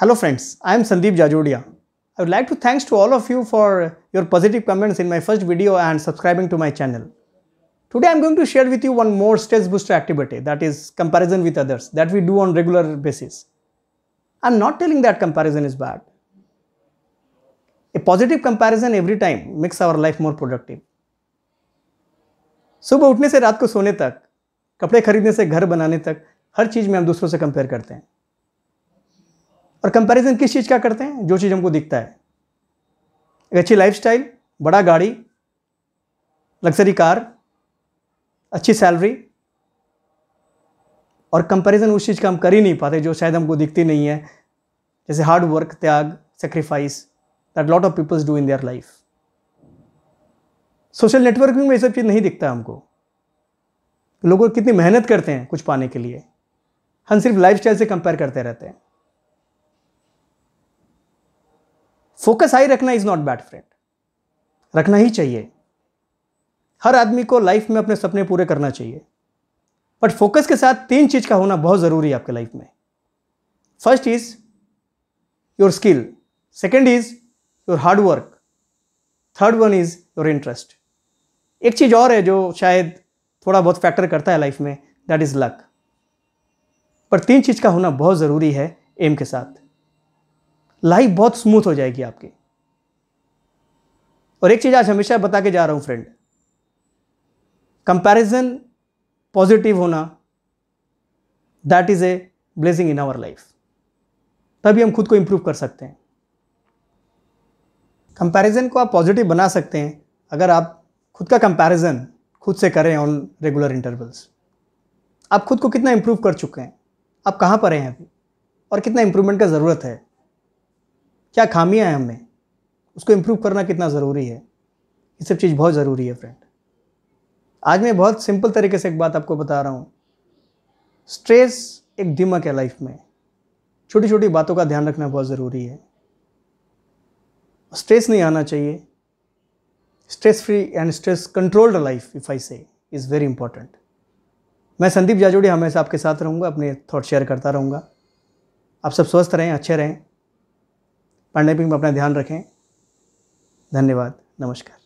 Hello friends, I am Sandeep Jajodia. I would like to thanks to all of you for your positive comments in my first video and subscribing to my channel. Today I am going to share with you one more stress booster activity that is comparison with others that we do on regular basis. I am not telling that comparison is bad. A positive comparison every time makes our life more productive. सुबह उठने से रात को सोने तक कपड़े खरीदने से घर बनाने तक हर चीज़ में हम दूसरों से कंपेयर करते हैं और कंपैरिजन किस चीज़ का करते हैं जो चीज़ हमको दिखता है एक अच्छी लाइफस्टाइल बड़ा गाड़ी लग्जरी कार अच्छी सैलरी और कंपैरिजन उस चीज़ का हम कर ही नहीं पाते जो शायद हमको दिखती नहीं है जैसे हार्ड वर्क त्याग sacrifice that lot of peoples do in their life social networking में ये सब चीज़ नहीं दिखता हमको लोग कितनी मेहनत करते हैं कुछ पाने के लिए हम सिर्फ लाइफ से कंपेयर करते रहते हैं फोकस हाई रखना इज नॉट बैड फ्रेंड रखना ही चाहिए हर आदमी को लाइफ में अपने सपने पूरे करना चाहिए बट फोकस के साथ तीन चीज़ का होना बहुत ज़रूरी है आपके लाइफ में first is your skill second is your hard work third one is your interest एक चीज़ और है जो शायद थोड़ा बहुत फैक्टर करता है लाइफ में दैट इज़ लक पर तीन चीज़ का होना बहुत ज़रूरी है एम के साथ लाइफ बहुत स्मूथ हो जाएगी आपकी और एक चीज़ आज हमेशा बता के जा रहा हूँ फ्रेंड कंपैरिजन पॉजिटिव होना that is a blessing in our life तभी हम खुद को इम्प्रूव कर सकते हैं कंपैरिजन को आप पॉजिटिव बना सकते हैं अगर आप खुद का कंपैरिजन खुद से करें ऑन रेगुलर इंटरवल्स आप खुद को कितना इम्प्रूव कर चुके हैं आप कहाँ पर हैं अभी और कितना इम्प्रूवमेंट का ज़रूरत है क्या खामियाँ हैं हमें उसको इम्प्रूव करना कितना ज़रूरी है ये सब चीज़ बहुत ज़रूरी है फ्रेंड आज मैं बहुत सिंपल तरीके से एक बात आपको बता रहा हूँ स्ट्रेस एक दिमक है लाइफ में छोटी छोटी बातों का ध्यान रखना बहुत ज़रूरी है स्ट्रेस नहीं आना चाहिए stress free and stress controlled life if I say is very important मैं संदीप जाजोड़ी हमेशा आपके साथ रहूँगा अपने थॉट शेयर करता रहूँगा आप सब स्वस्थ रहें अच्छे रहें पैंडेमिक में अपना ध्यान रखें धन्यवाद नमस्कार